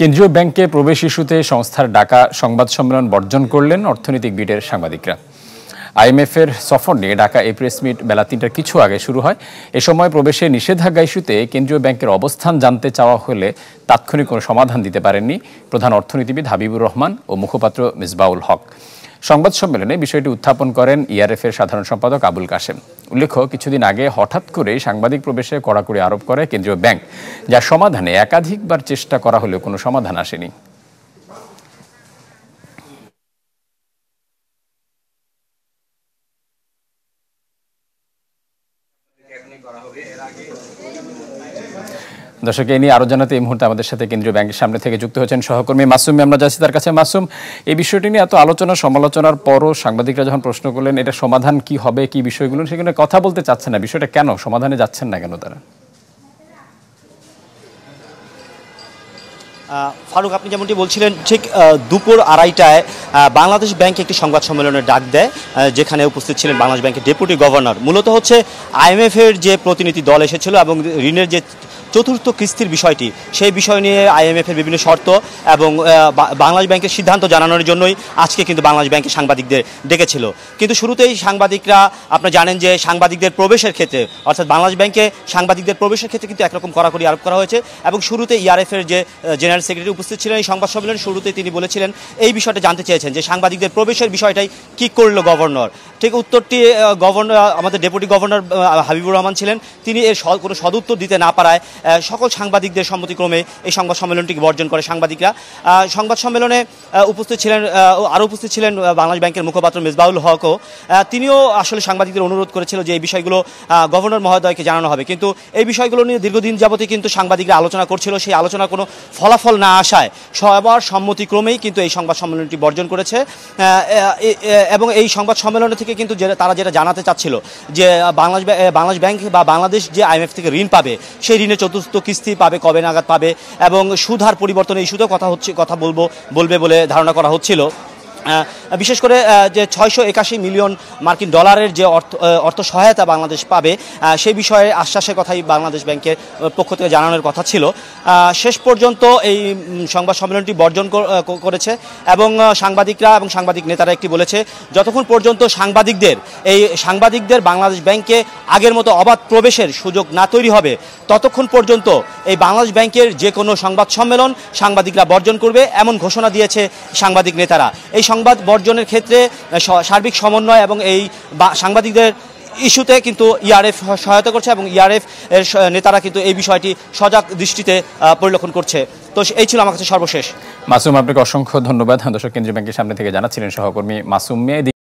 কেন্দ্রীয় ব্যাংকে প্রবেশ ইস্যুতে সংস্থার ডাকা সংবাদ সম্মেলন বর্জন করলেন অর্থনৈতিক বিটের সাংবাদিকরা এর সফর নিয়ে ঢাকা এই প্রেস মিট বেলা তিনটার কিছু আগে শুরু হয় এ সময় প্রবেশে নিষেধাজ্ঞা ইস্যুতে কেন্দ্রীয় ব্যাংকের অবস্থান জানতে চাওয়া হলে তাৎক্ষণিক কোনো সমাধান দিতে পারেননি প্রধান অর্থনীতিবিদ হাবিবুর রহমান ও মুখপাত্র মিসবাউল হক সংবাদ সম্মেলনে বিষয়টি উত্থাপন করেন এর সাধারণ সম্পাদক আবুল কাশেম উল্লেখ্য কিছুদিন আগে হঠাৎ করে সাংবাদিক প্রবেশে কড়াকড়ি আরোপ করে কেন্দ্রীয় ব্যাংক যা সমাধানে একাধিকবার চেষ্টা করা হলেও কোনো সমাধান আসেনি করা হবে এর আগে দর্শক এই নিয়ে আরো জানাতে এই মুহূর্তে আমাদের সাথে কেন্দ্রীয় ব্যাংকের সামনে থেকে যুক্ত হয়েছেন সহকর্মী মাসুম আমরা যাচ্ছি তার কাছে মাসুম এই বিষয়টি নিয়ে এত আলোচনা সমালোচনার পরও সাংবাদিকরা যখন প্রশ্ন করলেন এটা সমাধান কি হবে কি বিষয়গুলো সেখানে কথা বলতে চাচ্ছেন না বিষয়টা কেন সমাধানে যাচ্ছেন না কেন তারা ফারুক আপনি যেমনটি বলছিলেন ঠিক দুপুর আড়াইটায় বাংলাদেশ ব্যাংক একটি সংবাদ সম্মেলনের ডাক দেয় যেখানে উপস্থিত ছিলেন বাংলাদেশ ব্যাংকের ডেপুটি গভর্নর মূলত হচ্ছে আইএমএফের যে প্রতিনিধি দল এসেছিল এবং ঋণের যে চতুর্থ কিস্তির বিষয়টি সেই বিষয় নিয়ে আইএমএফের বিভিন্ন শর্ত এবং বাংলাদেশ ব্যাংকের সিদ্ধান্ত জানানোর জন্যই আজকে কিন্তু বাংলাদেশ ব্যাংকের সাংবাদিকদের ডেকেছিল কিন্তু শুরুতেই সাংবাদিকরা আপনারা জানেন যে সাংবাদিকদের প্রবেশের ক্ষেত্রে অর্থাৎ বাংলাদেশ ব্যাংকে সাংবাদিকদের প্রবেশের ক্ষেত্রে কিন্তু একরকম কড়াকড়ি আরোপ করা হয়েছে এবং শুরুতে ইআরএফের e যে জেনারেল জেনারেল সেক্রেটারি উপস্থিত ছিলেন এই সংবাদ সম্মেলনের শুরুতে তিনি বলেছিলেন এই বিষয়টা জানতে চেয়েছেন যে সাংবাদিকদের প্রবেশের বিষয়টাই কি করলো গভর্নর ঠিক উত্তরটি গভর্নর আমাদের ডেপুটি গভর্নর হাবিবুর রহমান ছিলেন তিনি এর কোনো সদুত্তর দিতে না পারায় সকল সাংবাদিকদের সম্মতিক্রমে এই সংবাদ সম্মেলনটিকে বর্জন করে সাংবাদিকরা সংবাদ সম্মেলনে উপস্থিত ছিলেন আরও উপস্থিত ছিলেন বাংলাদেশ ব্যাংকের মুখপাত্র মেজবাউল হকও তিনিও আসলে সাংবাদিকদের অনুরোধ করেছিল যে এই বিষয়গুলো গভর্নর মহোদয়কে জানানো হবে কিন্তু এই বিষয়গুলো নিয়ে দীর্ঘদিন যাবতে কিন্তু সাংবাদিকরা আলোচনা করছিল সেই আলোচনা কোনো ফলাফল না আসায় সবার সম্মতিক্রমেই কিন্তু এই সংবাদ সম্মেলনটি বর্জন করেছে এবং এই সংবাদ সম্মেলনে থেকে কিন্তু তারা যেটা জানাতে চাচ্ছিল যে বাংলাদেশ বাংলাদেশ ব্যাংক বা বাংলাদেশ যে আইএমএফ থেকে ঋণ পাবে সেই ঋণের চতুর্থ কিস্তি পাবে কবে নাগাদ পাবে এবং সুধার পরিবর্তন এই কথা হচ্ছে কথা বলবো বলবে বলে ধারণা করা হচ্ছিল বিশেষ করে যে ছয়শো একাশি মিলিয়ন মার্কিন ডলারের যে অর্থ অর্থ সহায়তা বাংলাদেশ পাবে সেই বিষয়ে আশ্বাসের কথাই বাংলাদেশ ব্যাংকের পক্ষ থেকে জানানোর কথা ছিল শেষ পর্যন্ত এই সংবাদ সম্মেলনটি বর্জন করেছে এবং সাংবাদিকরা এবং সাংবাদিক নেতারা একটি বলেছে যতক্ষণ পর্যন্ত সাংবাদিকদের এই সাংবাদিকদের বাংলাদেশ ব্যাংকে আগের মতো অবাধ প্রবেশের সুযোগ না তৈরি হবে ততক্ষণ পর্যন্ত এই বাংলাদেশ ব্যাংকের যে কোনো সংবাদ সম্মেলন সাংবাদিকরা বর্জন করবে এমন ঘোষণা দিয়েছে সাংবাদিক নেতারা এই সংবাদ বর্জনের ক্ষেত্রে সার্বিক সমন্বয় এবং এই সাংবাদিকদের ইস্যুতে কিন্তু ইআরএফ সহায়তা করছে এবং ইআরএফ এর নেতারা কিন্তু এই বিষয়টি সজাগ দৃষ্টিতে পরিলক্ষণ করছে তো এই ছিল আমার কাছে সর্বশেষ মাসুম আপনাকে অসংখ্য ধন্যবাদ দর্শক কেন্দ্রীয় ব্যাংকের সামনে থেকে জানাচ্ছিলেন সহকর্মী মাসুম মেয়ে